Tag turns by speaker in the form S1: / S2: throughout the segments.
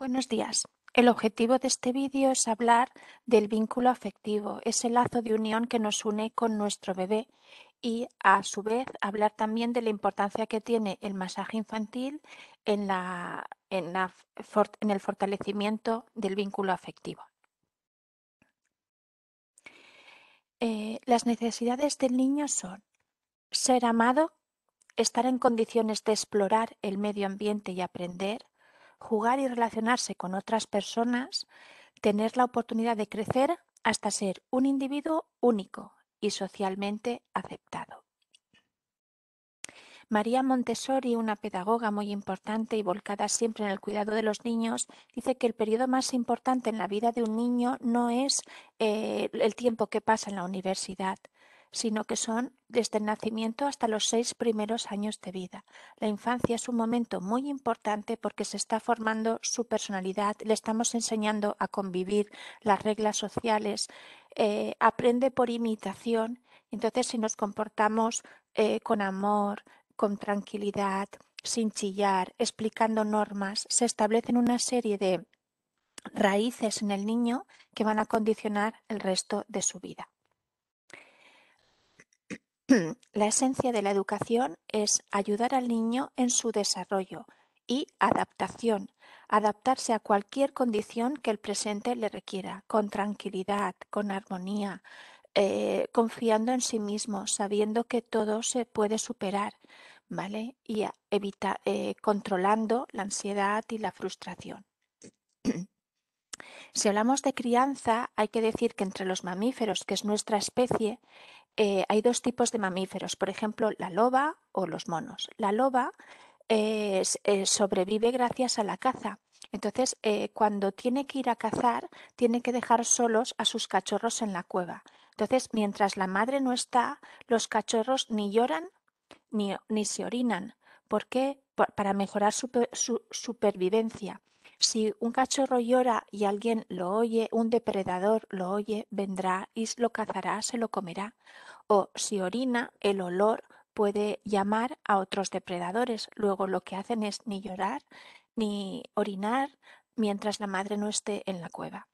S1: Buenos días. El objetivo de este vídeo es hablar del vínculo afectivo, ese lazo de unión que nos une con nuestro bebé y a su vez hablar también de la importancia que tiene el masaje infantil en, el fortalecimiento del vínculo afectivo. Eh, las necesidades del niño son ser amado, estar en condiciones de explorar el medio ambiente y aprender, jugar y relacionarse con otras personas, tener la oportunidad de crecer hasta ser un individuo único y socialmente aceptado. María Montessori, una pedagoga muy importante y volcada siempre en el cuidado de los niños, dice que el periodo más importante en la vida de un niño no es eh, el tiempo que pasa en la universidad, sino que son desde el nacimiento hasta los seis primeros años de vida. La infancia es un momento muy importante porque se está formando su personalidad, le estamos enseñando a convivir las reglas sociales, eh, aprende por imitación, entonces si nos comportamos eh, con amor, con tranquilidad, sin chillar, explicando normas, se establecen una serie de raíces en el niño que van a condicionar el resto de su vida. La esencia de la educación es ayudar al niño en su desarrollo y adaptación, adaptarse a cualquier condición que el presente le requiera, con tranquilidad, con armonía, eh, confiando en sí mismo, sabiendo que todo se puede superar, ¿vale? Y evita, eh, controlando la ansiedad y la frustración. Si hablamos de crianza, hay que decir que entre los mamíferos, que es nuestra especie, eh, hay dos tipos de mamíferos, por ejemplo, la loba o los monos. La loba eh, sobrevive gracias a la caza. Entonces, eh, cuando tiene que ir a cazar, tiene que dejar solos a sus cachorros en la cueva. Entonces, mientras la madre no está, los cachorros ni lloran ni, se orinan. ¿Por qué? para mejorar su supervivencia. Si un cachorro llora y alguien lo oye, un depredador lo oye, vendrá y lo cazará, se lo comerá. O si orina, el olor puede llamar a otros depredadores. Luego lo que hacen es ni llorar ni orinar mientras la madre no esté en la cueva.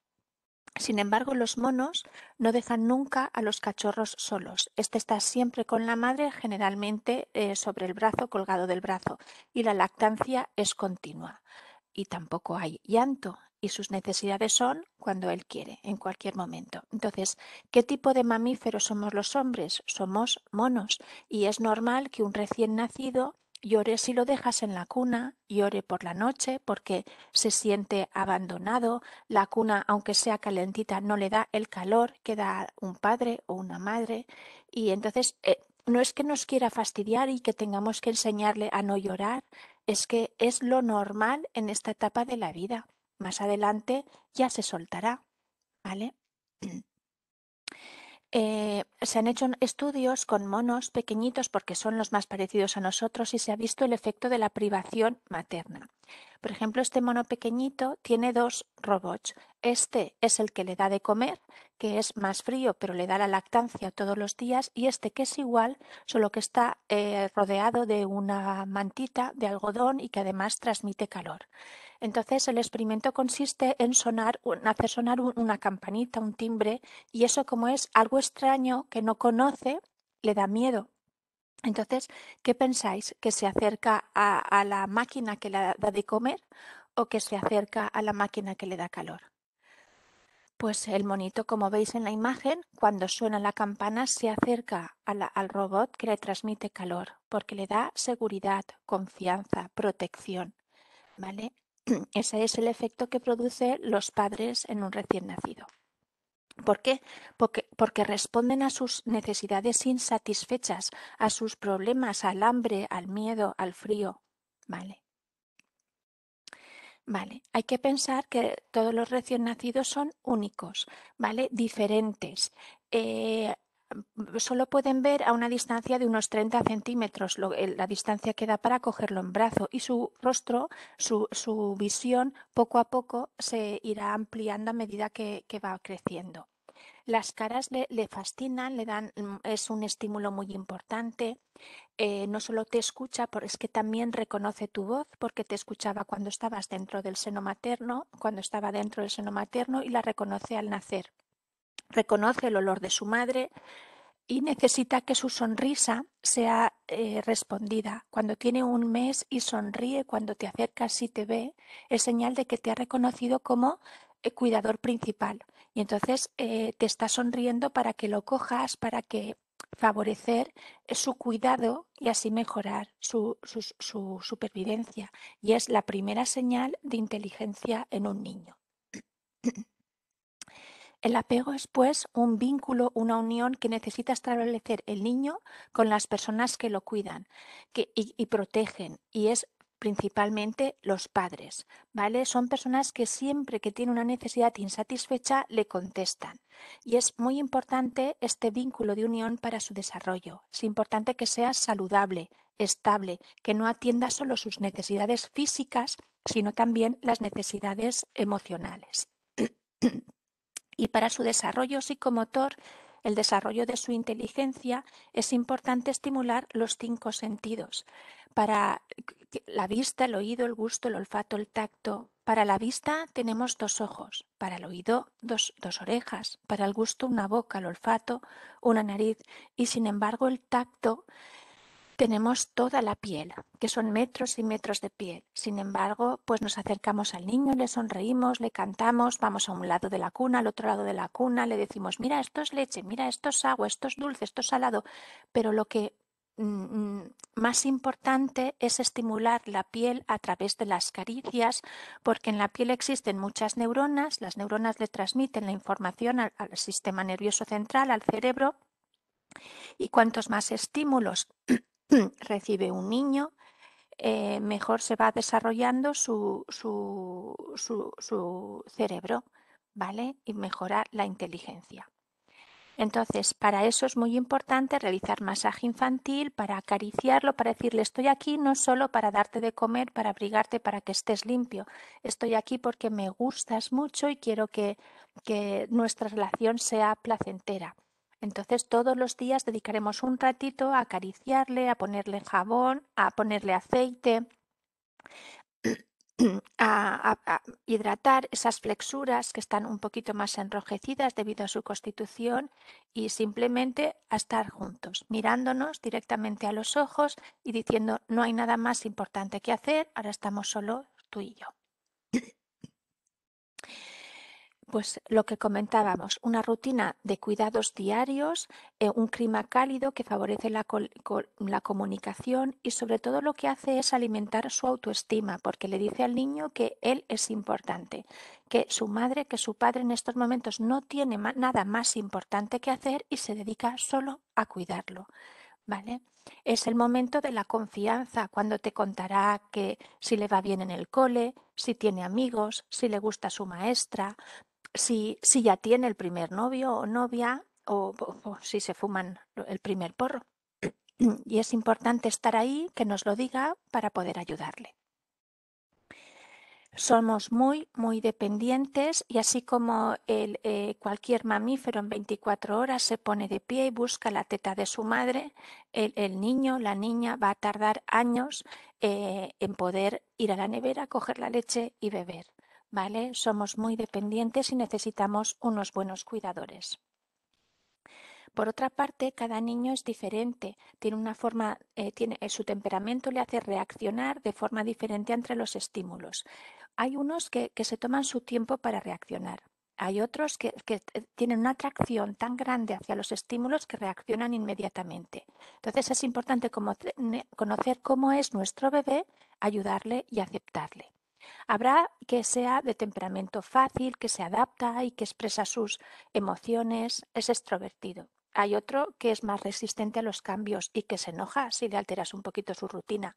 S1: Sin embargo, los monos no dejan nunca a los cachorros solos. Este está siempre con la madre, generalmente eh, sobre el brazo, colgado del brazo, y la lactancia es continua y tampoco hay llanto y sus necesidades son cuando él quiere, en cualquier momento. Entonces, ¿qué tipo de mamíferos somos los hombres? Somos monos y es normal que un recién nacido llore si lo dejas en la cuna, llore por la noche porque se siente abandonado, la cuna aunque sea calentita no le da el calor que da un padre o una madre y entonces eh, no es que nos quiera fastidiar y que tengamos que enseñarle a no llorar, es que es lo normal en esta etapa de la vida. Más adelante ya se soltará, ¿vale? Eh, se han hecho estudios con monos pequeñitos porque son los más parecidos a nosotros y se ha visto el efecto de la privación materna. Por ejemplo, este mono pequeñito tiene dos robots. Este es el que le da de comer, que es más frío, pero le da la lactancia todos los días, y este que es igual, solo que está eh, rodeado de una mantita de algodón y que además transmite calor. Entonces el experimento consiste en hacer sonar una campanita, un timbre, y eso como es algo extraño que no conoce, le da miedo. Entonces, ¿qué pensáis? ¿Que se acerca a, la máquina que le da de comer o que se acerca a la máquina que le da calor? Pues el monito, como veis en la imagen, cuando suena la campana se acerca al robot que le transmite calor, porque le da seguridad, confianza, protección. ¿Vale? Ese es el efecto que producen los padres en un recién nacido. ¿Por qué? Porque, responden a sus necesidades insatisfechas, a sus problemas, al hambre, al miedo, al frío. Vale. Vale, hay que pensar que todos los recién nacidos son únicos, ¿vale? Diferentes. Eh, solo pueden ver a una distancia de unos 30 centímetros, eh, la distancia que da para cogerlo en brazo y su rostro, su, visión poco a poco se irá ampliando a medida que, va creciendo. Las caras le, fascinan, le dan, mm, es un estímulo muy importante. Eh, no solo te escucha, es que también reconoce tu voz, porque te escuchaba cuando estabas dentro del seno materno, cuando estaba dentro del seno materno y la reconoce al nacer reconoce el olor de su madre y necesita que su sonrisa sea eh, respondida. Cuando tiene un mes y sonríe, cuando te acercas y te ve, es señal de que te ha reconocido como eh, cuidador principal. Y entonces eh, te está sonriendo para que lo cojas, para que favorecer su cuidado y así mejorar su supervivencia. Y es la primera señal de inteligencia en un niño. El apego es, pues, un vínculo, una unión que necesita establecer el niño con las personas que lo cuidan que, y, protegen, y es principalmente los padres, ¿vale? Son personas que siempre que tiene una necesidad insatisfecha le contestan. Y es muy importante este vínculo de unión para su desarrollo. Es importante que sea saludable, estable, que no atienda solo sus necesidades físicas, sino también las necesidades emocionales. y para su desarrollo psicomotor, el desarrollo de su inteligencia, es importante estimular los cinco sentidos. Para la vista, el oído, el gusto, el olfato, el tacto. Para la vista tenemos dos ojos, para el oído dos, dos orejas, para el gusto una boca, el olfato una nariz y sin embargo el tacto tenemos toda la piel, que son metros y metros de piel. Sin embargo, pues nos acercamos al niño, le sonreímos, le cantamos, vamos a un lado de la cuna, al otro lado de la cuna, le decimos, mira, esto es leche, mira, esto es agua, esto es dulce, esto es salado. Pero lo que mm, mm, más importante es estimular la piel a través de las caricias, porque en la piel existen muchas neuronas, las neuronas le transmiten la información al sistema nervioso central, al cerebro, y cuantos más estímulos recibe un niño, eh, mejor se va desarrollando su, su, su, cerebro, ¿vale? Y mejora la inteligencia. Entonces, para eso es muy importante realizar masaje infantil, para acariciarlo, para decirle estoy aquí no solo para darte de comer, para abrigarte, para que estés limpio, estoy aquí porque me gustas mucho y quiero que nuestra relación sea placentera. Entonces todos los días dedicaremos un ratito a acariciarle, a ponerle jabón, a ponerle aceite, a, hidratar esas flexuras que están un poquito más enrojecidas debido a su constitución y simplemente a estar juntos, mirándonos directamente a los ojos y diciendo no hay nada más importante que hacer, ahora estamos solo tú y yo. pues lo que comentábamos, una rutina de cuidados diarios, eh, un clima cálido que favorece la, la, comunicación y sobre todo lo que hace es alimentar su autoestima, porque le dice al niño que él es importante, que su madre, que su padre en estos momentos no tiene nada más importante que hacer y se dedica solo a cuidarlo. ¿Vale? Es el momento de la confianza, cuando te contará que si le va bien en el cole, si tiene amigos, si le gusta su maestra, si, ya tiene el primer novio o novia o, si se fuman el primer porro. Y es importante estar ahí, que nos lo diga para poder ayudarle. Somos muy, muy dependientes y así como eh, cualquier mamífero en 24 horas se pone de pie y busca la teta de su madre, el, niño, la niña va a tardar años eh, en poder ir a la nevera, coger la leche y beber. Somos muy dependientes y necesitamos unos buenos cuidadores. Por otra parte, cada niño es diferente, tiene eh, eh, su temperamento le hace reaccionar de forma diferente entre los estímulos. Hay unos que, se toman su tiempo para reaccionar. Hay otros que, tienen una atracción tan grande hacia los estímulos que reaccionan inmediatamente. Entonces es importante conocer cómo es nuestro bebé, ayudarle y aceptarle. Habrá que sea de temperamento fácil, que se adapta y que expresa sus emociones, es extrovertido. Hay otro que es más resistente a los cambios y que se enoja si le alteras un poquito su rutina.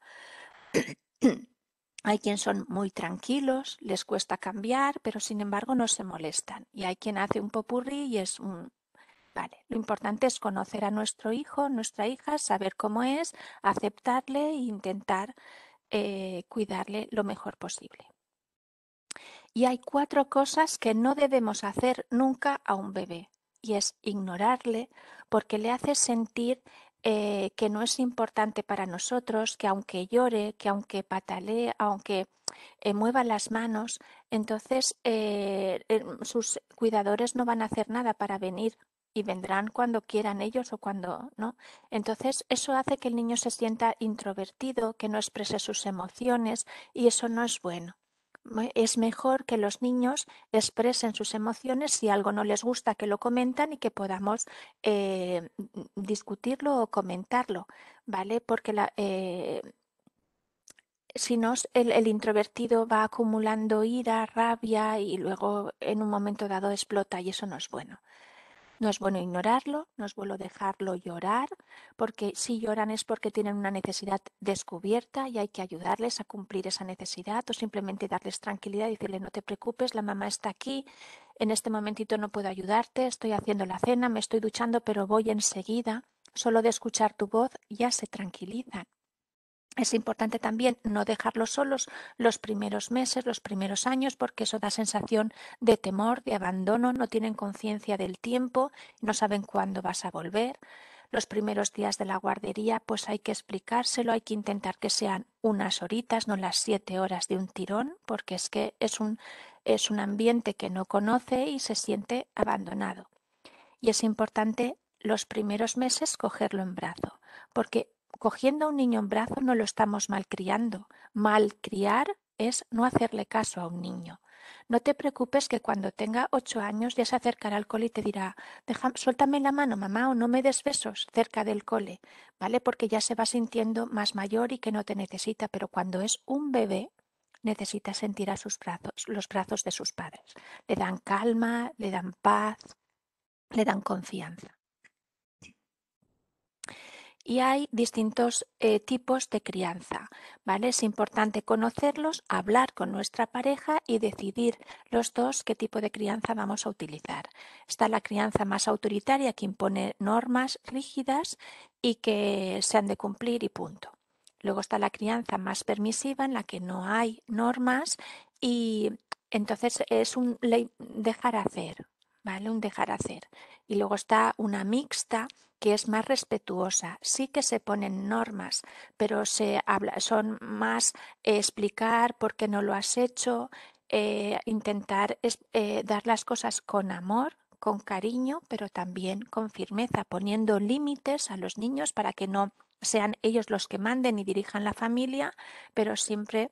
S1: Hay quien son muy tranquilos, les cuesta cambiar, pero sin embargo no se molestan. Y hay quien hace un popurrí y es un... Vale, lo importante es conocer a nuestro hijo, nuestra hija, saber cómo es, aceptarle e intentar eh, cuidarle lo mejor posible. Y hay cuatro cosas que no debemos hacer nunca a un bebé, y es ignorarle porque le hace sentir eh, que no es importante para nosotros, que aunque llore, que aunque patalee, aunque eh, mueva las manos, entonces sus cuidadores no van a hacer nada para venir y vendrán cuando quieran ellos o cuando no. Entonces, eso hace que el niño se sienta introvertido, que no exprese sus emociones y eso no es bueno. Es mejor que los niños expresen sus emociones si algo no les gusta, que lo comentan y que podamos eh, discutirlo o comentarlo, ¿vale? Porque la, eh, si no, el, el, introvertido va acumulando ira, rabia y luego en un momento dado explota y eso no es bueno. No es bueno ignorarlo, no es bueno dejarlo llorar, porque si lloran es porque tienen una necesidad descubierta y hay que ayudarles a cumplir esa necesidad o simplemente darles tranquilidad y decirle no te preocupes, la mamá está aquí, en este momentito no puedo ayudarte, estoy haciendo la cena, me estoy duchando, pero voy enseguida. Solo de escuchar tu voz ya se tranquilizan. Es importante también no dejarlos solos los primeros meses, los primeros años, porque eso da sensación de temor, de abandono, no tienen conciencia del tiempo, no saben cuándo vas a volver. Los primeros días de la guardería, pues hay que explicárselo, hay que intentar que sean unas horitas, no las siete horas de un tirón, porque es que es un, es un ambiente que no conoce y se siente abandonado. Y es importante los primeros meses cogerlo en brazo, porque cogiendo a un niño en brazos no lo estamos malcriando. Malcriar es no hacerle caso a un niño. No te preocupes que cuando tenga ocho años ya se acercará al cole y te dirá, suéltame la mano, mamá, o no me des besos cerca del cole, ¿vale? Porque ya se va sintiendo más mayor y que no te necesita, pero cuando es un bebé necesita sentir a sus brazos, los brazos de sus padres. Le dan calma, le dan paz, le dan confianza y hay distintos eh, tipos de crianza, ¿vale? Es importante conocerlos, hablar con nuestra pareja y decidir los dos qué tipo de crianza vamos a utilizar. Está la crianza más autoritaria que impone normas rígidas y que se han de cumplir y punto. Luego está la crianza más permisiva en la que no hay normas y entonces es un dejar hacer, ¿vale? Un dejar hacer. Y luego está una mixta que es más respetuosa. Sí que se ponen normas, pero se habla, son más eh, explicar por qué no lo has hecho, eh, intentar eh, dar las cosas con amor, con cariño, pero también con firmeza, poniendo límites a los niños para que no sean ellos los que manden y dirijan la familia, pero siempre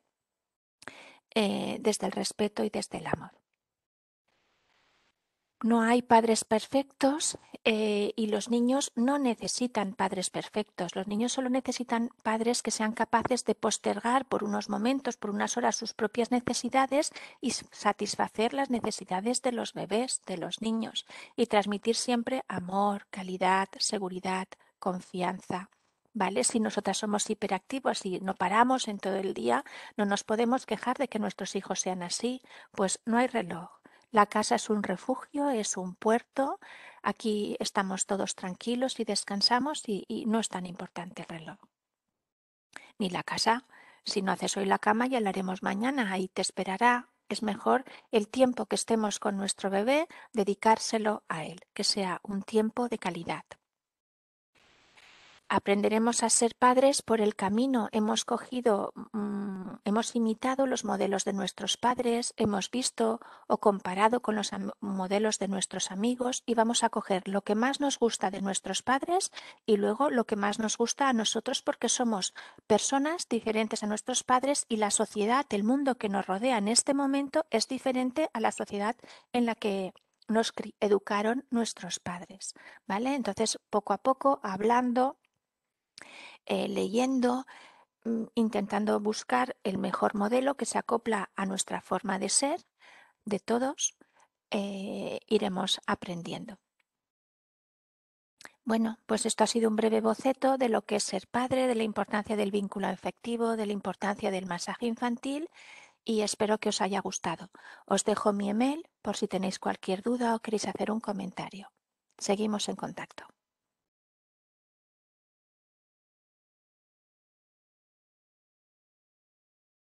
S1: desde el respeto y desde el amor. No hay padres perfectos eh, y los niños no necesitan padres perfectos. Los niños solo necesitan padres que sean capaces de postergar por unos momentos, por unas horas, sus propias necesidades y satisfacer las necesidades de los bebés, de los niños, y transmitir siempre amor, calidad, seguridad, confianza. ¿Vale? Si nosotras somos hiperactivos y no paramos en todo el día, no nos podemos quejar de que nuestros hijos sean así, pues no hay reloj, la casa es un refugio, es un puerto, aquí estamos todos tranquilos y descansamos y, no es tan importante el reloj. Ni la casa, si no haces hoy la cama ya la haremos mañana, ahí te esperará. Es mejor el tiempo que estemos con nuestro bebé dedicárselo a él, que sea un tiempo de calidad aprenderemos a ser padres por el camino. Hemos cogido, mm, hemos imitado los modelos de nuestros padres, hemos visto o comparado con los modelos de nuestros amigos y vamos a coger lo que más nos gusta de nuestros padres y luego lo que más nos gusta a nosotros porque somos personas diferentes a nuestros padres y la sociedad, el mundo que nos rodea en este momento es diferente a la sociedad en la que nos educaron nuestros padres, ¿vale? Entonces, poco a poco, hablando, eh, leyendo, mm, intentando buscar el mejor modelo que se acopla a nuestra forma de ser, de todos, eh, iremos aprendiendo. Bueno, pues esto ha sido un breve boceto de lo que es ser padre, de la importancia del vínculo afectivo, de la importancia del masaje infantil y espero que os haya gustado. Os dejo mi email por si tenéis cualquier duda o queréis hacer un comentario. Seguimos en contacto.